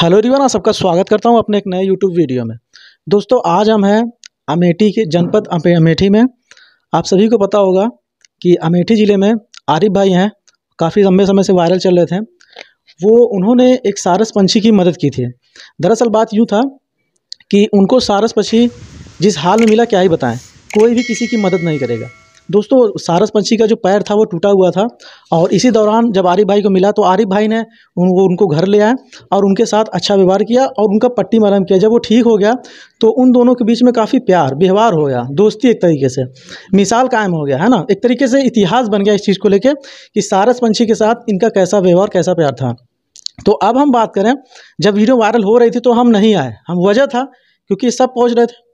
Hello रिवान सबका स्वागत करता हूं अपने एक नए यूट्यूब वीडियो में दोस्तों आज हम हैं अमेठी के जनपद अमेठी में आप सभी को पता होगा कि अमेठी ज़िले में आरिफ भाई हैं काफ़ी लंबे समय से वायरल चल रहे थे वो उन्होंने एक सारस पंछी की मदद की थी दरअसल बात यूँ था कि उनको सारस पंछी जिस हाल में मिला क्या ही बताएँ कोई भी किसी की मदद नहीं करेगा दोस्तों सारस पंछी का जो पैर था वो टूटा हुआ था और इसी दौरान जब आरिफ भाई को मिला तो आरिफ भाई ने उनको उनको घर ले आए और उनके साथ अच्छा व्यवहार किया और उनका पट्टी मरहम किया जब वो ठीक हो गया तो उन दोनों के बीच में काफ़ी प्यार व्यवहार हो गया दोस्ती एक तरीके से मिसाल कायम हो गया है ना एक तरीके से इतिहास बन गया इस चीज़ को लेकर कि सारस पंछी के साथ इनका कैसा व्यवहार कैसा प्यार था तो अब हम बात करें जब वीडियो वायरल हो रही थी तो हम नहीं आए हम वजह था क्योंकि सब पहुँच रहे थे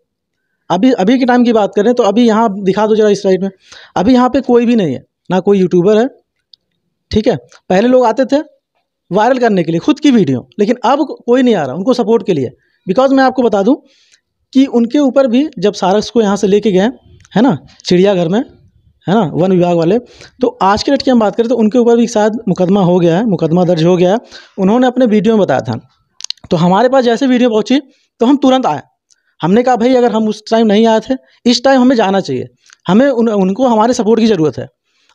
अभी अभी के टाइम की बात करें तो अभी यहाँ दिखा दो जरा इस साइड में अभी यहाँ पे कोई भी नहीं है ना कोई यूट्यूबर है ठीक है पहले लोग आते थे वायरल करने के लिए खुद की वीडियो लेकिन अब कोई नहीं आ रहा उनको सपोर्ट के लिए बिकॉज मैं आपको बता दूँ कि उनके ऊपर भी जब सारस को यहाँ से लेके गए है ना चिड़ियाघर में है ना वन विभाग वाले तो आज के डेट की हम बात करें तो उनके ऊपर भी शायद मुकदमा हो गया है मुकदमा दर्ज हो गया है उन्होंने अपने वीडियो में बताया था तो हमारे पास जैसे वीडियो पहुंची तो हम तुरंत आए हमने कहा भाई अगर हम उस टाइम नहीं आए थे इस टाइम हमें जाना चाहिए हमें उन, उनको हमारे सपोर्ट की ज़रूरत है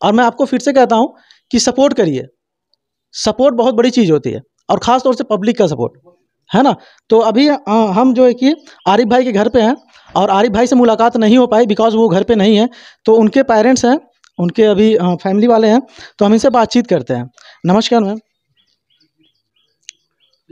और मैं आपको फिर से कहता हूँ कि सपोर्ट करिए सपोर्ट बहुत बड़ी चीज़ होती है और ख़ास तौर से पब्लिक का सपोर्ट है ना तो अभी आ, हम जो है कि आरिफ भाई के घर पे हैं और आरिफ भाई से मुलाकात नहीं हो पाई बिकॉज वो घर पे नहीं है तो उनके पेरेंट्स हैं उनके अभी फैमिली वाले हैं तो हम इनसे बातचीत करते हैं नमस्कार मैम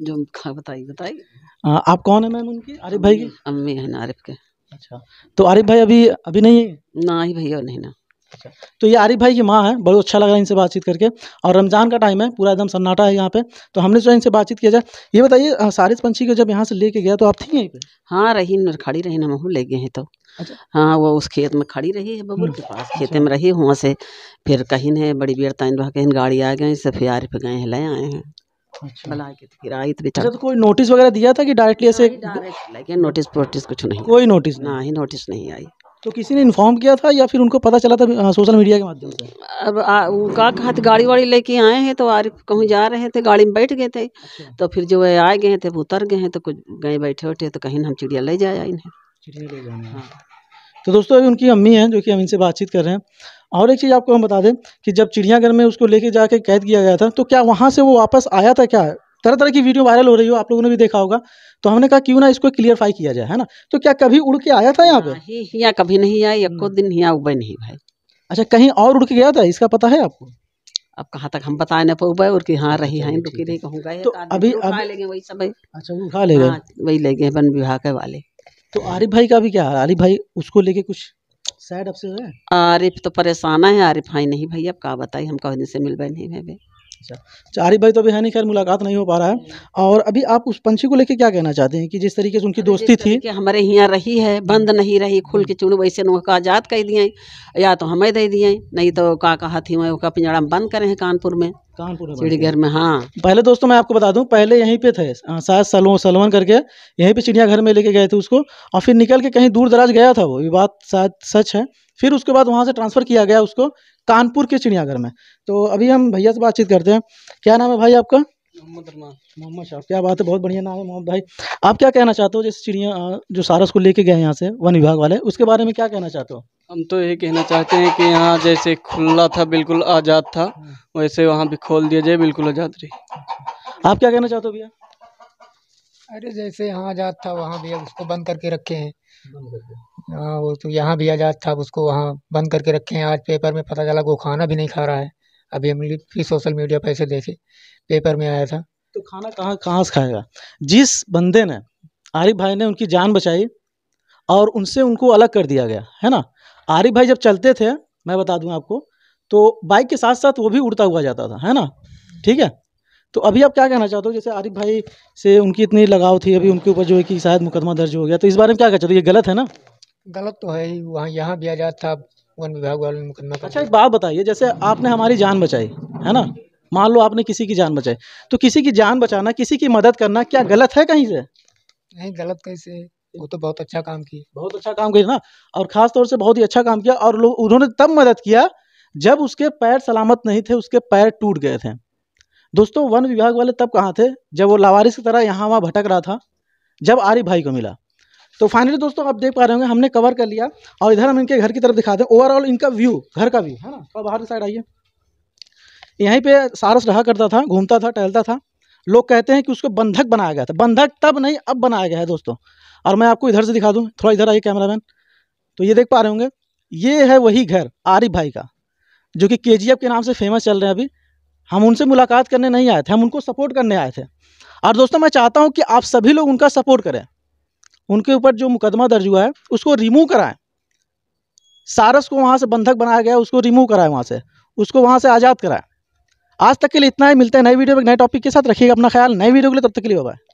जो बताई बताइए बताइए आप कौन है मैम उनकी आरिफ भाई की अम्मी है ना आरिफ के अच्छा तो आरिफ भाई अभी अभी नहीं है ना ही भैया नहीं ना अच्छा तो ये आरिफ भाई की माँ है बहुत अच्छा लग रहा है इनसे बातचीत करके और रमज़ान का टाइम है पूरा एकदम सन्नाटा है यहाँ पे तो हमने जो इनसे बातचीत किया जाए ये बताइए सारे पंछी को जब यहाँ से लेके गया तो आप थी यहीं पे हाँ रही खड़ी रही ना मैं ले गए हैं तो अच्छा। हाँ वो उस खेत में खड़ी रही है बबुल के हम्म। पास अच्छा। खेत में रही वहाँ से फिर कहीं ने बड़ी बेड़ता तैन कहीं गाड़ी आ इससे फिर आरिफ गए हैं ले आए हैं अच्छा। फिर तो, तो, अच्छा, तो कोई नोटिस वगैरह दिया था कि डायरेक्टली ऐसे नोटिस कुछ नहीं कोई नोटिस ना ही नोटिस नहीं आई तो किसी ने इन्फॉर्म किया था या फिर उनको पता चला था सोशल हाँ, मीडिया के माध्यम से अब उनका कहा हाँ, तो गाड़ी वाड़ी लेके आए हैं तो आरिफ कहीं जा रहे थे गाड़ी में बैठ गए थे अच्छा। तो फिर जो है आए गए थे उतर गए हैं तो कुछ गए बैठे उठे तो कहीं ना हम चिड़िया ले जाया इन्हें चिड़िया ले जाना हाँ। तो दोस्तों अभी उनकी अम्मी हैं जो कि हम इनसे बातचीत कर रहे हैं और एक चीज़ आपको हम बता दें कि जब चिड़ियाघर में उसको लेके जाके कैद किया गया था तो क्या वहाँ से वो वापस आया था क्या तरह तरह की वीडियो वायरल हो रही हो आप लोगों ने भी देखा होगा तो हमने कहा क्यों ना इसको क्लियरफाई किया जाए है ना तो क्या कभी उड़ के आया था यहाँ पे या कभी नहीं आया एक हम्म। दिन यहाँ उबे नहीं भाई अच्छा कहीं और उड़ के गया था इसका पता है आपको अब कहाँ तक हम बताए ना पाए और कि हाँ अच्छा, रही हैं रुकी रही कहूँगा तो अभी, अभी लेंगे वही सब अच्छा उठा ले हाँ, वही ले गए वन विभाग के वाले तो आरिफ भाई का भी क्या हाल आरिफ भाई उसको लेके कुछ सैड आपसे है आरिफ तो परेशान है आरिफ भाई नहीं भाई अब कहा बताइए हम कहने से मिल भाई नहीं भाई अच्छा, अच्छा आरिफ भाई तो अभी है नहीं खैर मुलाकात नहीं हो पा रहा है और अभी आप उस पंछी को लेके क्या कहना चाहते हैं कि जिस तरीके से उनकी दोस्ती थी कि हमारे यहाँ रही है बंद नहीं रही खुल के चुड़ वैसे का आज़ाद कह दिए या तो हमें दे दिए नहीं तो का कहा थी वो का पिंजड़ा बंद करे हैं कानपुर में कानपुर चिड़ियाघर में हाँ पहले दोस्तों मैं आपको बता दूं पहले यहीं पे थे सात सालों सलवन करके यहीं पे चिड़ियाघर में लेके गए थे उसको और फिर निकल के कहीं दूर दराज गया था वो ये बात शायद सच है फिर उसके बाद वहाँ से ट्रांसफ़र किया गया उसको कानपुर के चिड़ियाघर में तो अभी हम भैया से बातचीत करते हैं क्या नाम है भाई आपका मोहम्मद शाह क्या बात है बहुत बढ़िया नाम है मोहम्मद भाई आप क्या कहना चाहते हो जैसे चिड़िया जो सारस को लेके गए यहाँ से वन विभाग वाले उसके बारे में क्या कहना चाहते हो हम तो यही कहना चाहते हैं कि यहाँ जैसे खुला था बिल्कुल आज़ाद था वैसे वहाँ भी खोल दिया जाए बिल्कुल आज़ाद रही आप क्या कहना चाहते हो भैया अरे जैसे यहाँ आज़ाद था वहाँ भी अब उसको बंद करके रखे हैं हाँ वो तो यहाँ भी आज़ाद था अब उसको वहाँ बंद करके रखे हैं आज पेपर में पता चला वो खाना भी नहीं खा रहा है अभी हम फिर सोशल मीडिया पर ऐसे देखे पेपर में आया था तो खाना कहाँ कहाँ से खाएगा जिस बंदे ने आरिफ भाई ने उनकी जान बचाई और उनसे उनको अलग कर दिया गया है ना आरिफ भाई जब चलते थे मैं बता दूँ आपको तो बाइक के साथ साथ वो भी उड़ता हुआ जाता था है ना ठीक है तो अभी आप क्या कहना चाहते हो जैसे आरिफ भाई से उनकी इतनी लगाव थी अभी उनके ऊपर जो है कि शायद मुकदमा दर्ज हो गया तो इस बारे में क्या कहते हो ये गलत है ना गलत तो है ही वहाँ यहाँ भी आजाद था वन विभाग वाले मुकदमा अच्छा एक बात बताइए जैसे आपने हमारी जान बचाई है ना मान लो आपने किसी की जान बचाई तो किसी की जान बचाना किसी की मदद करना क्या गलत है कहीं से नहीं गलत कैसे वो तो बहुत अच्छा काम की बहुत अच्छा काम किया ना और ख़ास तौर से बहुत ही अच्छा काम किया और लोग उन्होंने तब मदद किया जब उसके पैर सलामत नहीं थे उसके पैर टूट गए थे दोस्तों वन विभाग वाले तब कहाँ थे जब वो लावारिस की तरह यहाँ वहाँ भटक रहा था जब आरी भाई को मिला तो फाइनली दोस्तों आप देख पा रहे होंगे हमने कवर कर लिया और इधर हम इनके घर की तरफ दिखाते हैं ओवरऑल इनका व्यू घर का व्यू है ना बाहर की साइड आइए यहीं पे सारस रहा करता था घूमता था टहलता था लोग कहते हैं कि उसको बंधक बनाया गया था बंधक तब नहीं अब बनाया गया है दोस्तों और मैं आपको इधर से दिखा दूँ थोड़ा इधर आइए कैमरामैन तो ये देख पा रहे होंगे ये है वही घर आरिफ भाई का जो कि के के नाम से फेमस चल रहे हैं अभी हम उनसे मुलाकात करने नहीं आए थे हम उनको सपोर्ट करने आए थे और दोस्तों मैं चाहता हूँ कि आप सभी लोग उनका सपोर्ट करें उनके ऊपर जो मुकदमा दर्ज हुआ है उसको रिमूव कराएं सारस को वहाँ से बंधक बनाया गया उसको रिमूव कराएं वहाँ से उसको वहाँ से आज़ाद कराएं आज तक के लिए इतना ही मिलता है नए वीडियो में नए टॉपिक के साथ रखिएगा अपना ख्याल नए वीडियो के लिए तब तक के लिए बाय